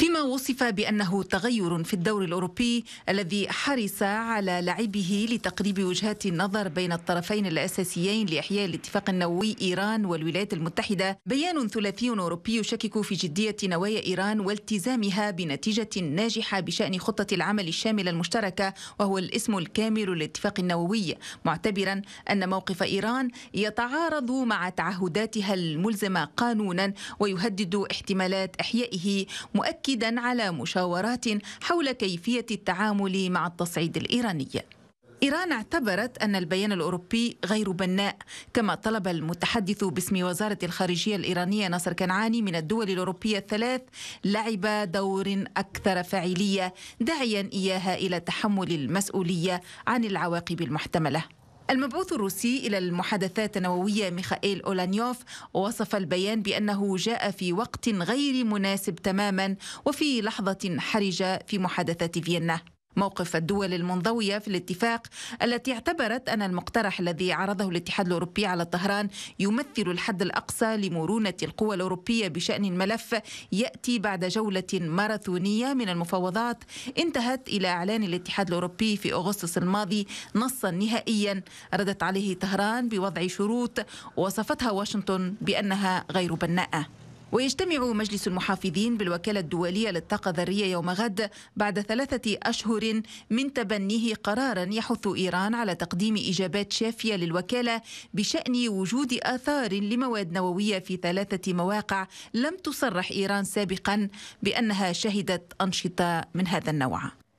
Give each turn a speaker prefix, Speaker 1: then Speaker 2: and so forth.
Speaker 1: فيما وصف بأنه تغير في الدور الأوروبي الذي حرص على لعبه لتقريب وجهات النظر بين الطرفين الأساسيين لإحياء الاتفاق النووي إيران والولايات المتحدة بيان ثلاثي أوروبي يشكك في جدية نوايا إيران والتزامها بنتيجة ناجحة بشأن خطة العمل الشاملة المشتركة وهو الاسم الكامل للاتفاق النووي معتبرا أن موقف إيران يتعارض مع تعهداتها الملزمة قانونا ويهدد احتمالات إحيائه مؤكدا مؤكدا على مشاورات حول كيفية التعامل مع التصعيد الإيراني إيران اعتبرت أن البيان الأوروبي غير بناء كما طلب المتحدث باسم وزارة الخارجية الإيرانية ناصر كنعاني من الدول الأوروبية الثلاث لعب دور أكثر فاعلية داعيا إياها إلى تحمل المسؤولية عن العواقب المحتملة المبعوث الروسي إلى المحادثات النووية ميخائيل أولانيوف وصف البيان بأنه جاء في وقت غير مناسب تماما وفي لحظة حرجة في محادثة فيينا موقف الدول المنضوية في الاتفاق التي اعتبرت أن المقترح الذي عرضه الاتحاد الأوروبي على طهران يمثل الحد الأقصى لمرونة القوى الأوروبية بشأن الملف يأتي بعد جولة ماراثونية من المفاوضات انتهت إلى إعلان الاتحاد الأوروبي في أغسطس الماضي نصا نهائيا ردت عليه طهران بوضع شروط وصفتها واشنطن بأنها غير بناءة ويجتمع مجلس المحافظين بالوكالة الدولية للطاقة الذرية يوم غد بعد ثلاثة أشهر من تبنيه قرارا يحث إيران على تقديم إجابات شافية للوكالة بشأن وجود آثار لمواد نووية في ثلاثة مواقع لم تصرح إيران سابقا بأنها شهدت أنشطة من هذا النوع